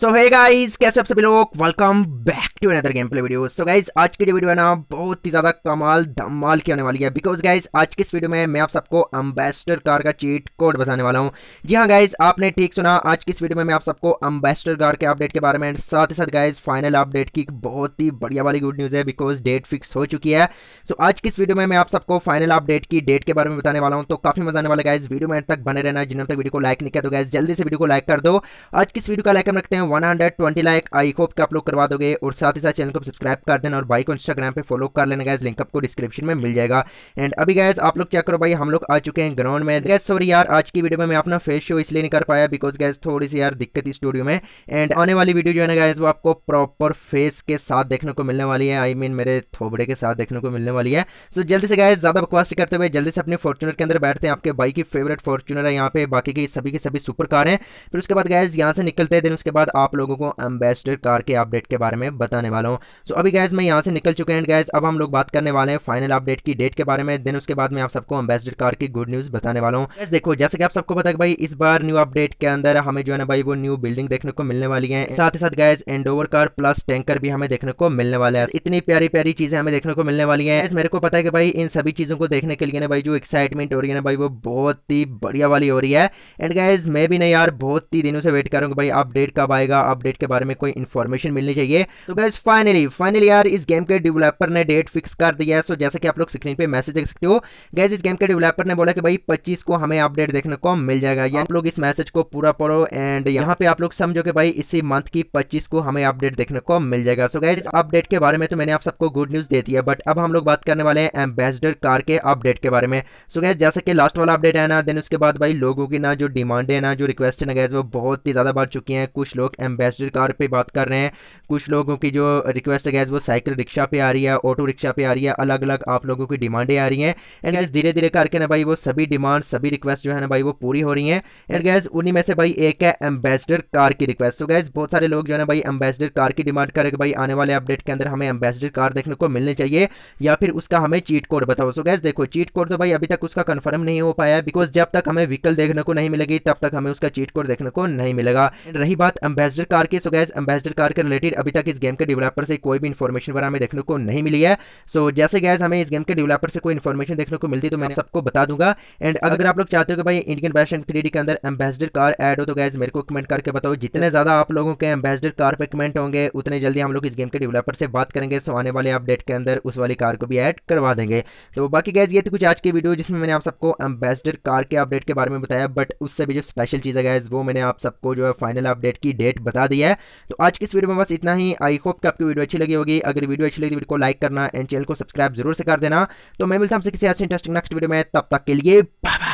सो है गाइस कैसे आप सभी लोग welcome back to another game play video so guys आज की जो वीडियो है ना बहुत ही ज़्यादा कमाल धमाल की आने वाली है बिकॉज गाइस आज की इस वीडियो में मैं आप सबको अम्बेस्टर कार का चीट कोड बताने वाला हूँ जी हाँ गाइस आपने ठीक सुना आज की इस वीडियो में मैं आप सबको अम्बेस्टर कार के अपडेट के बारे में साथ ही साथ गाइज फाइनल अपडेट की बहुत ही बढ़िया वाली गुड न्यूज़ है बिकॉज डेट फिक्स हो चुकी है सो आज की इस वीडियो में मैं आप सबको फाइनल अपडेट की डेट के बारे में बताने वाला हूँ तो काफ़ी मजा आने वाला गाइज वीडियो में तक बने रहना जिन्होंने तक वीडियो को लाइक नहीं किया तो गाइज जल्दी से वीडियो को लाइक कर दो आज किस वीडियो का लाइक हम रखते हैं 120 लाइक आई होप कि आप लोग करवा दोगे और साथ ही साथ चैनल को सब्सक्राइब कर देना और भाई को इंस्टाग्राम पे फॉलो कर लेना गैस लिंक आपको डिस्क्रिप्शन में मिल जाएगा एंड अभी गैस आप लोग चेक करो भाई हम लोग आ चुके हैं ग्राउंड में गैस सॉरी यार आज की वीडियो में मैं अपना फेस शो इसलिए नहीं कर पाया बिकॉज गैस थोड़ी सी यार दिक्कत थी स्टूडियो में एंड आने वाली वीडियो जो है ना गैस वो आपको प्रॉपर फेस के साथ देखने को मिलने वाली है आई मीन मेरे थोबड़े के साथ देखने को मिलने वाली है सो जल्दी से गैस ज़्यादा बकवास करते हुए जल्दी से अपने फॉर्चुनर के अंदर बैठते हैं आपके भाई की फेवरेट फॉर्चुनर है यहाँ पे बाकी की सभी के सभी सुपर कार हैं फिर उसके बाद गैस यहाँ से निकलते हैं देन उसके बाद आप लोगों को एम्बेसडर कार के अपडेट के बारे में बताने वाला हूँ सो so, अभी गैस मैं यहाँ से निकल चुके हैं गैस अब हम लोग बात करने वाले हैं फाइनल अपडेट की डेट के बारे में देन उसके बाद मैं आप सबको एम्बेसडर कार की गुड न्यूज़ बताने वाला हूँ गैस देखो जैसे कि आप सबको पता है भाई इस बार न्यू अपडेट के अंदर हमें जो है ना भाई वो न्यू बिल्डिंग देखने को मिलने वाली है साथ ही साथ guys Endeavour car plus tanker भी हमें देखने को मिलने वाले है इतनी प्यारी प्यारी चीज़ें हमें देखने को मिलने वाली है मेरे को पता है कि भाई इन सभी चीज़ों को देखने के लिए ना भाई जो एक्साइटमेंट हो रही है ना भाई वो बहुत ही बढ़िया वाली हो रही है एंड गैस मैं भी नहीं यार बहुत ही दिनों से वेट करूँगा भाई अपडेट कब आएगा मिलेगा अपडेट के बारे में कोई इन्फॉर्मेशन मिलनी चाहिए तो गैस फाइनली फाइनली यार इस गेम के डेवलपर ने डेट फिक्स कर दिया है सो जैसे कि आप लोग स्क्रीन पे मैसेज देख सकते हो गैस इस गेम के डेवलपर ने बोला कि भाई पच्चीस को हमें अपडेट देखने को मिल जाएगा या आप लोग इस मैसेज को पूरा पढ़ो एंड यहाँ पे आप लोग समझो कि भाई इसी मंथ की पच्चीस को हमें अपडेट देखने को मिल जाएगा सो गैस अपडेट के बारे में तो मैंने आप सबको गुड न्यूज दे दिया बट अब हम लोग बात करने वाले हैं एम्बेसडर कार के अपडेट के बारे में सो गैस जैसे कि लास्ट वाला अपडेट है ना देन उसके बाद भाई लोगों की ना जो डिमांड है ना जो रिक्वेस्ट है ना गैस वो बहुत ही ज़्यादा बढ़ चुकी है कुछ लोग एम्बेसडर कार पे बात कर रहे हैं कुछ लोगों की जो रिक्वेस्ट है गैस वो साइकिल रिक्शा पे आ रही है ऑटो रिक्शा पे आ रही है अलग अलग आप लोगों की डिमांडें आ रही हैं एंड गैस धीरे धीरे करके ना भाई वो सभी डिमांड सभी रिक्वेस्ट जो है ना भाई वो पूरी हो रही हैं एंड गैस उन्हीं में से भाई एक है एम्बेसडर कार की रिक्वेस्ट तो गैस बहुत सारे लोग जो है ना भाई एम्बेसडर कार की डिमांड करें कि भाई आने वाले अपडेट के अंदर हमें एम्बेसडर कार देखने को मिलने चाहिए या फिर उसका हमें चीट कोड बताओ सो गैस देखो चीट कोड तो भाई अभी तक उसका कन्फर्म नहीं हो पाया बिकॉज जब तक हमें व्हीकल देखने को नहीं मिलेगी तब तक हमें उसका चीट कोड देखने को नहीं मिलेगा रही बात एम्बेसडर कार के सो गैस एम्बेसडर कार के रिलेटेड अभी तक इस गेम के डेवलपर से कोई भी इन्फॉर्मेशन वगैरह हमें देखने को नहीं मिली है सो so, जैसे गैस हमें इस गेम के डेवलपर से कोई इन्फॉर्मेशन देखने को मिलती तो मैं हाँ। सबको बता दूंगा एंड अगर आप लोग चाहते हो कि भाई इंडियन बैशन थ्री के अंदर एम्बेसडर कार एड हो तो गैस मेरे को कमेंट करके बताओ जितने ज़्यादा आप लोगों के एम्बेसडर कार पर कमेंट होंगे उतने जल्दी हम लोग इस गेम के डेवलपर से बात करेंगे सो आने वाले अपडेट के अंदर उस वाली कार को भी एड करवा देंगे तो बाकी गैस ये थी कुछ आज की वीडियो जिसमें मैंने आप सबको एम्बेसडर कार के अपडेट के बारे में बताया बट उससे भी जो स्पेशल चीज़ है गैस वो मैंने आप सबको जो है फाइनल अपडेट की डेट डेट बता दिया है तो आज की इस वीडियो में बस इतना ही आई होप कि आपकी वीडियो अच्छी लगी होगी अगर वीडियो अच्छी लगी तो वीडियो को लाइक करना एंड चैनल को सब्सक्राइब जरूर से कर देना तो मैं मिलता हूँ किसी ऐसे इंटरेस्टिंग नेक्स्ट वीडियो में तब तक के लिए बाय